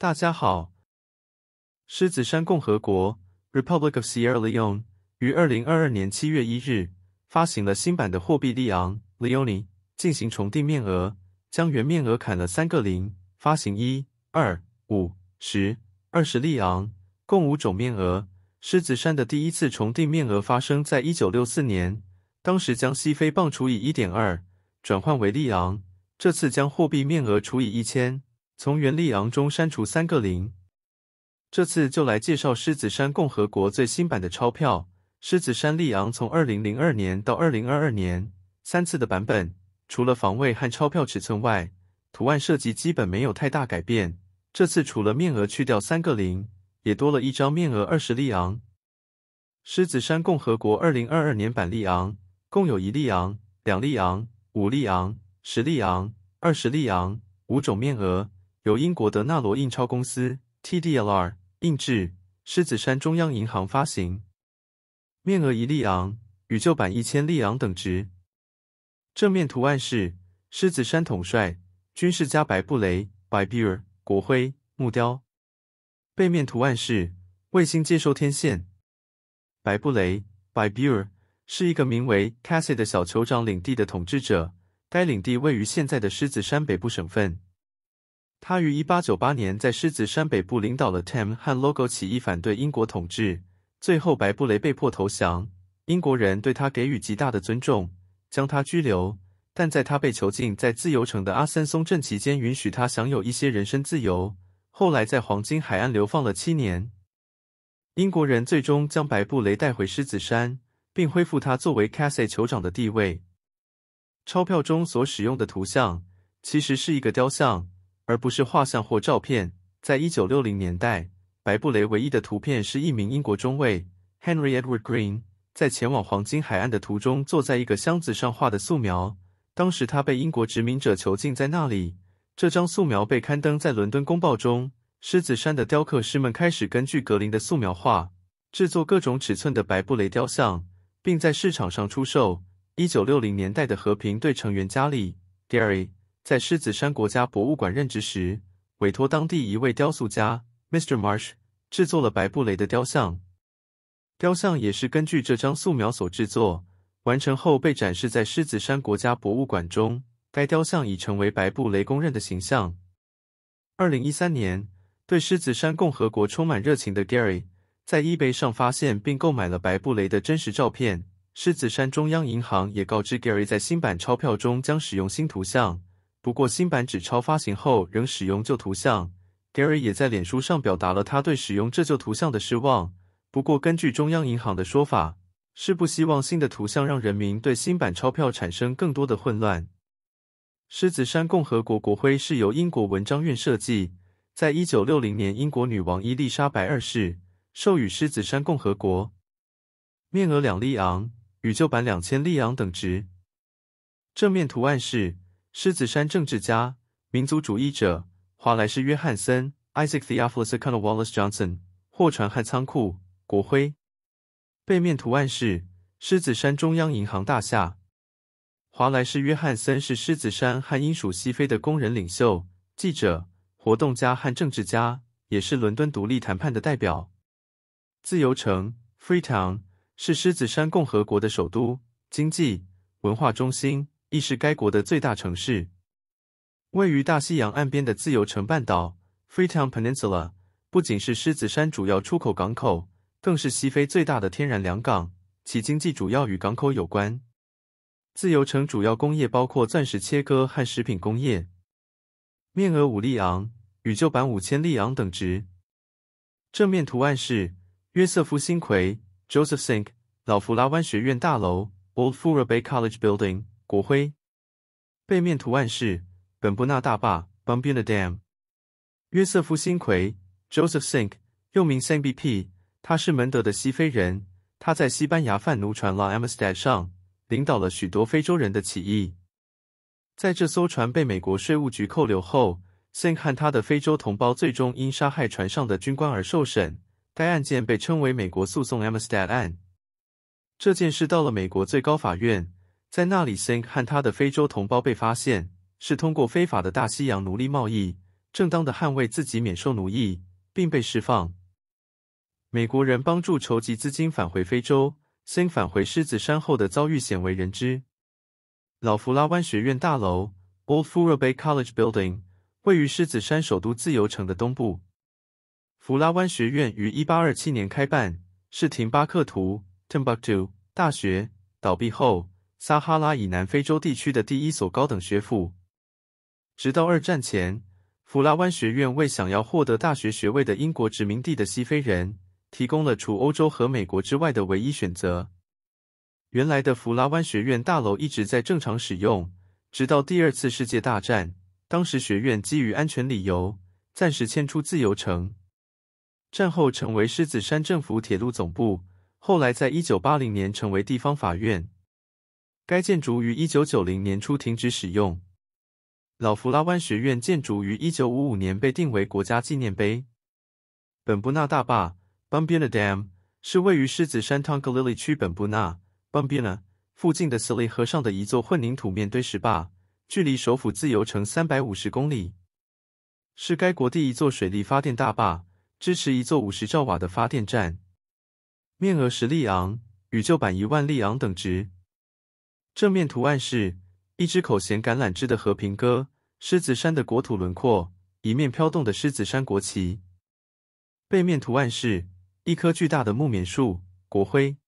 大家好，狮子山共和国 （Republic of Sierra Leone） 于二零二二年七月一日发行了新版的货币利昂 （Leone），进行重定面额，将原面额砍了三个零，发行一、二、五、十、二十利昂，共五种面额。狮子山的第一次重定面额发生在一九六四年，当时将西非镑除以一点二转换为利昂，这次将货币面额除以一千。从原利昂中删除三个零，这次就来介绍狮子山共和国最新版的钞票。狮子山利昂从二零零二年到二零二二年三次的版本，除了防卫和钞票尺寸外，图案设计基本没有太大改变。这次除了面额去掉三个零，也多了一张面额二十利昂。狮子山共和国二零二二年版利昂共有一利昂、两利昂、五利昂、十利昂、二十利昂五种面额。由英国的纳罗印钞公司 （TDLR） 印制，狮子山中央银行发行，面额一利昂与旧版一千利昂等值。正面图案是狮子山统帅军事家白布雷 b y b i e r 国徽木雕，背面图案是卫星接收天线。白布雷 b y b i e r 是一个名为 c a s s i e 的小酋长领地的统治者，该领地位于现在的狮子山北部省份。他于一八九八年在狮子山北部领导了 Tem 和 Logo 起义，反对英国统治。最后，白布雷被迫投降。英国人对他给予极大的尊重，将他拘留，但在他被囚禁在自由城的阿森松镇期间，允许他享有一些人身自由。后来，在黄金海岸流放了七年。英国人最终将白布雷带回狮子山，并恢复他作为 Cassie 酋长的地位。钞票中所使用的图像，其实是一个雕像。而不是画像或照片。在一九六零年代，白布雷唯一的图片是一名英国中尉 Henry Edward Green 在前往黄金海岸的途中坐在一个箱子上画的素描。当时他被英国殖民者囚禁在那里。这张素描被刊登在《伦敦公报》中。狮子山的雕刻师们开始根据格林的素描画制作各种尺寸的白布雷雕像，并在市场上出售。一九六零年代的和平队成员加里 Gary。在狮子山国家博物馆任职时，委托当地一位雕塑家 Mr. Marsh 制作了白布雷的雕像。雕像也是根据这张素描所制作，完成后被展示在狮子山国家博物馆中。该雕像已成为白布雷公认的形象。二零一三年，对狮子山共和国充满热情的 Gary 在 eBay 上发现并购买了白布雷的真实照片。狮子山中央银行也告知 Gary，在新版钞票中将使用新图像。不过，新版纸钞发行后仍使用旧图像。Gary 也在脸书上表达了他对使用这旧图像的失望。不过，根据中央银行的说法，是不希望新的图像让人民对新版钞票产生更多的混乱。狮子山共和国国徽是由英国文章院设计，在一九六零年，英国女王伊丽莎白二世授予狮子山共和国。面额两利昂与旧版两千利昂等值。正面图案是。狮子山政治家、民族主义者华莱士·约翰森 i s a a c t h e a h i l u s c o n o n e l Wallace Johnson） 货船和仓库国徽背面图案是狮子山中央银行大厦。华莱士·约翰森是狮子山和英属西非的工人领袖、记者、活动家和政治家，也是伦敦独立谈判的代表。自由城 （Free Town） 是狮子山共和国的首都、经济文化中心。亦是该国的最大城市，位于大西洋岸边的自由城半岛 （Free Town Peninsula） 不仅是狮子山主要出口港口，更是西非最大的天然良港。其经济主要与港口有关。自由城主要工业包括钻石切割和食品工业。面额五利昂与旧版五千利昂等值。正面图案是约瑟夫·辛奎 （Joseph Sink） 老弗拉湾学院大楼 （Old Fura Bay College Building）。国徽背面图案是本布纳大坝 b u b u n a Dam）。约瑟夫·辛奎 （Joseph Sink），又名 Sink B P，他是门德的西非人。他在西班牙贩奴船 La Amistad 上领导了许多非洲人的起义。在这艘船被美国税务局扣留后，Sink 和他的非洲同胞最终因杀害船上的军官而受审。该案件被称为美国诉讼 Amistad 案。这件事到了美国最高法院。在那里 s i n k 和他的非洲同胞被发现是通过非法的大西洋奴隶贸易。正当的捍卫自己免受奴役，并被释放。美国人帮助筹集资金返回非洲。s i n k 返回狮子山后的遭遇鲜为人知。老弗拉湾学院大楼 （Old f u o r a Bay College Building） 位于狮子山首都自由城的东部。弗拉湾学院于一八二七年开办，是廷巴克图 （Timbuktu） 大学倒闭后。撒哈拉以南非洲地区的第一所高等学府，直到二战前，弗拉湾学院为想要获得大学学位的英国殖民地的西非人提供了除欧洲和美国之外的唯一选择。原来的弗拉湾学院大楼一直在正常使用，直到第二次世界大战。当时学院基于安全理由暂时迁出自由城。战后成为狮子山政府铁路总部，后来在一九八零年成为地方法院。该建筑于一九九零年初停止使用。老弗拉湾学院建筑于一九五五年被定为国家纪念碑。本布纳大坝 b u m b i n a Dam） 是位于狮子山 t o n g e l i l 区本布纳 b u m b i n a 附近的斯里河上的一座混凝土面堆石坝，距离首府自由城三百五十公里，是该国第一座水力发电大坝，支持一座五十兆瓦的发电站，面额十利昂，与旧版一万利昂等值。正面图案是一只口衔橄榄枝的和平鸽，狮子山的国土轮廓，一面飘动的狮子山国旗。背面图案是一棵巨大的木棉树，国徽。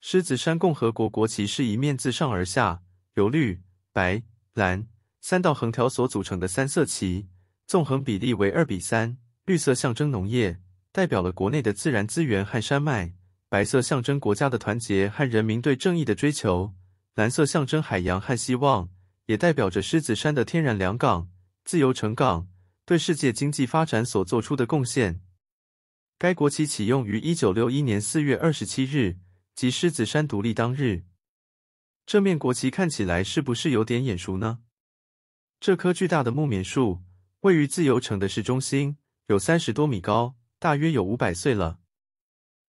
狮子山共和国国旗是一面自上而下由绿、白、蓝三道横条所组成的三色旗，纵横比例为二比三。绿色象征农业，代表了国内的自然资源和山脉；白色象征国家的团结和人民对正义的追求。蓝色象征海洋和希望，也代表着狮子山的天然良港——自由城港对世界经济发展所做出的贡献。该国旗启用于一九六一年四月二十七日，即狮子山独立当日。这面国旗看起来是不是有点眼熟呢？这棵巨大的木棉树位于自由城的市中心，有三十多米高，大约有五百岁了。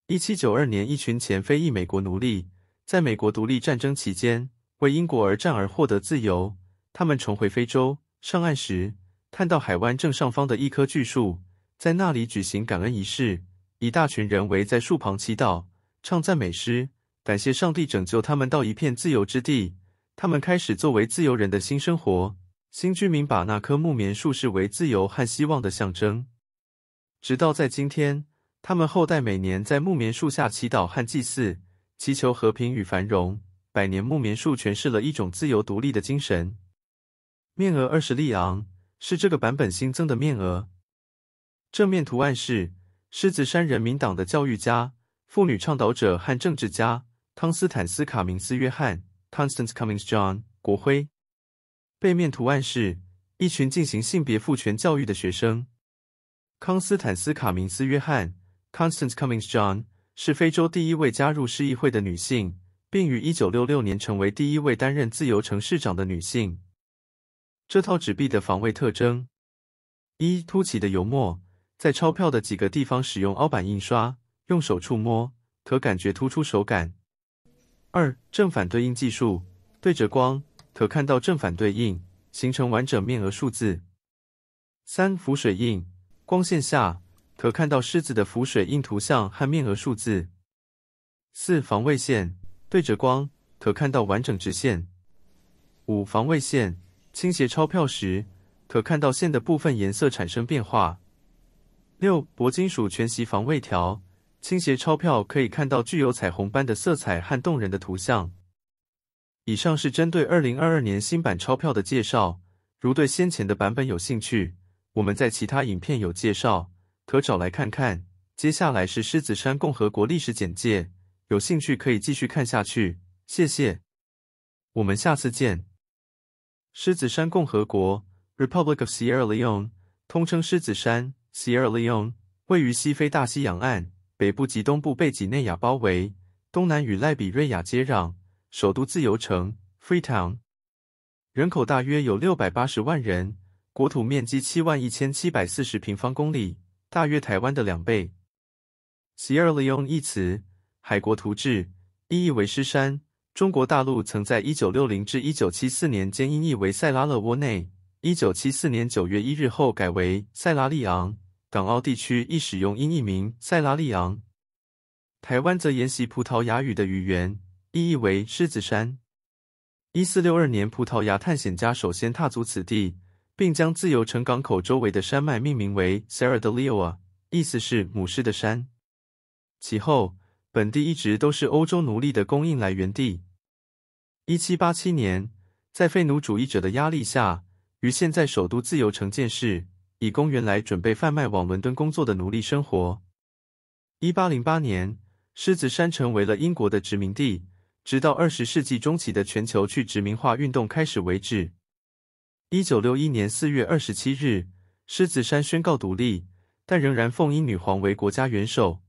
一七九二年，一群前非裔美国奴隶。在美国独立战争期间，为英国而战而获得自由。他们重回非洲上岸时，看到海湾正上方的一棵巨树，在那里举行感恩仪式。一大群人围在树旁祈祷、唱赞美诗，感谢上帝拯救他们到一片自由之地。他们开始作为自由人的新生活。新居民把那棵木棉树视为自由和希望的象征。直到在今天，他们后代每年在木棉树下祈祷和祭祀。祈求和平与繁荣。百年木棉树诠释了一种自由独立的精神。面额二十利昂是这个版本新增的面额。正面图案是狮子山人民党的教育家、妇女倡导者和政治家康斯坦斯·卡明斯·约翰 c o n s t a n c e Cummings John）。国徽。背面图案是一群进行性别赋权教育的学生。康斯坦斯·卡明斯·约翰 c o n s t a n c e Cummings John）。是非洲第一位加入市议会的女性，并于一九六六年成为第一位担任自由城市长的女性。这套纸币的防卫特征：一、凸起的油墨，在钞票的几个地方使用凹版印刷，用手触摸可感觉突出手感；二、正反对应技术，对着光可看到正反对应，形成完整面额数字；三、浮水印，光线下。可看到狮子的浮水印图像和面额数字。四防卫线对着光可看到完整直线。五防卫线倾斜钞票时，可看到线的部分颜色产生变化。六铂金属全息防卫条倾斜钞票可以看到具有彩虹般的色彩和动人的图像。以上是针对二零二二年新版钞票的介绍。如对先前的版本有兴趣，我们在其他影片有介绍。可找来看看。接下来是狮子山共和国历史简介，有兴趣可以继续看下去。谢谢，我们下次见。狮子山共和国 （Republic of Sierra Leone），通称狮子山 （Sierra Leone），位于西非大西洋岸，北部及东部被几内亚包围，东南与赖比瑞亚接壤，首都自由城 （Free Town）。人口大约有六百八十万人，国土面积七万一千七百四十平方公里。大约台湾的两倍。塞尔利昂一词，《海国图志》意译为狮山。中国大陆曾在一九六零至一九七四年间音译为塞拉勒窝内，一九七四年九月一日后改为塞拉利昂。港澳地区亦使用音译名塞拉利昂。台湾则沿袭葡萄牙语的语言，意译为狮子山。一四六二年，葡萄牙探险家首先踏足此地。并将自由城港口周围的山脉命名为 s a e r r a de Leoa，意思是母狮的山。其后，本地一直都是欧洲奴隶的供应来源地。一七八七年，在废奴主义者的压力下，于现在首都自由城建市，以公园来准备贩卖往伦敦工作的奴隶生活。一八零八年，狮子山成为了英国的殖民地，直到二十世纪中期的全球去殖民化运动开始为止。一九六一年四月二十七日，狮子山宣告独立，但仍然奉英女皇为国家元首。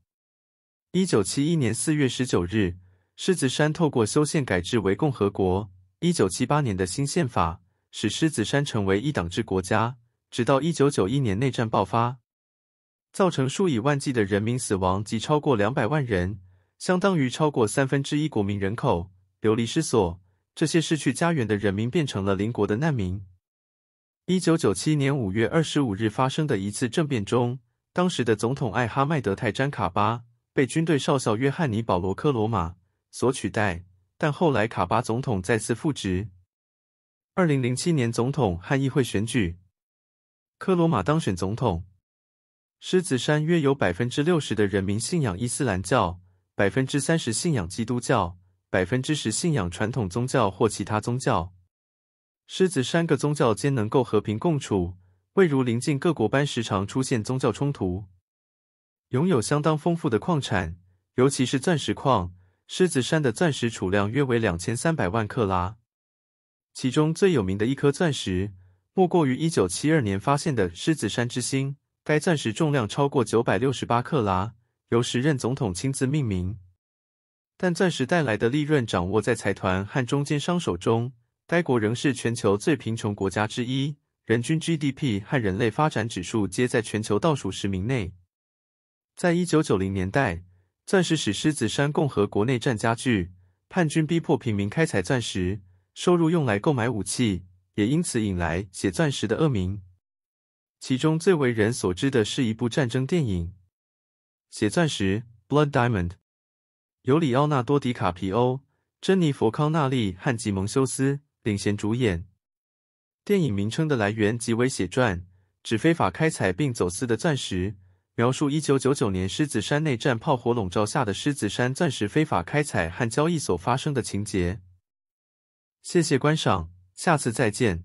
一九七一年四月十九日，狮子山透过修宪改制为共和国。一九七八年的新宪法使狮子山成为一党制国家，直到一九九一年内战爆发，造成数以万计的人民死亡及超过两百万人，相当于超过三分之一国民人口流离失所。这些失去家园的人民变成了邻国的难民。一九九七年五月二十五日发生的一次政变中，当时的总统艾哈迈德泰詹卡巴被军队少校约翰尼保罗科罗马所取代。但后来卡巴总统再次复职。二零零七年总统和议会选举，科罗马当选总统。狮子山约有百分之六十的人民信仰伊斯兰教，百分之三十信仰基督教，百分之十信仰传统宗教或其他宗教。狮子山各宗教间能够和平共处，未如邻近各国般时常出现宗教冲突。拥有相当丰富的矿产，尤其是钻石矿。狮子山的钻石储量约为两千三百万克拉，其中最有名的一颗钻石，莫过于一九七二年发现的狮子山之星。该钻石重量超过九百六十八克拉，由时任总统亲自命名。但钻石带来的利润掌握在财团和中间商手中。该国仍是全球最贫穷国家之一，人均 GDP 和人类发展指数皆在全球倒数十名内。在一九九零年代，钻石使狮子山共和国内战加剧，叛军逼迫平民开采钻石，收入用来购买武器，也因此引来“血钻石”的恶名。其中最为人所知的是一部战争电影《血钻石》（Blood Diamond），由里奥纳多·迪卡皮欧、珍妮佛·康纳利和吉蒙·休斯。领衔主演。电影名称的来源即为写传，指非法开采并走私的钻石。描述一九九九年狮子山内战炮火笼罩下的狮子山钻石非法开采和交易所发生的情节。谢谢观赏，下次再见。